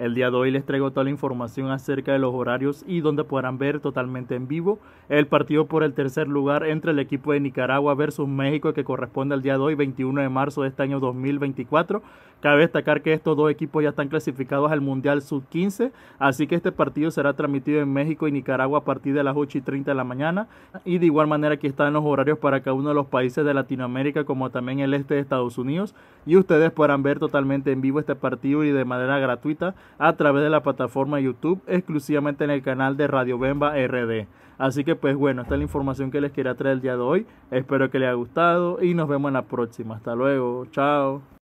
El día de hoy les traigo toda la información acerca de los horarios y donde podrán ver totalmente en vivo el partido por el tercer lugar entre el equipo de Nicaragua versus México que corresponde al día de hoy 21 de marzo de este año 2024. Cabe destacar que estos dos equipos ya están clasificados al Mundial Sub-15, así que este partido será transmitido en México y Nicaragua a partir de las 8 y 30 de la mañana. Y de igual manera aquí están los horarios para cada uno de los países de Latinoamérica como también el este de Estados Unidos y ustedes podrán ver totalmente en vivo este partido y de manera gratuita a través de la plataforma YouTube exclusivamente en el canal de Radio Bemba RD. Así que pues bueno, esta es la información que les quería traer el día de hoy. Espero que les haya gustado y nos vemos en la próxima. Hasta luego, chao.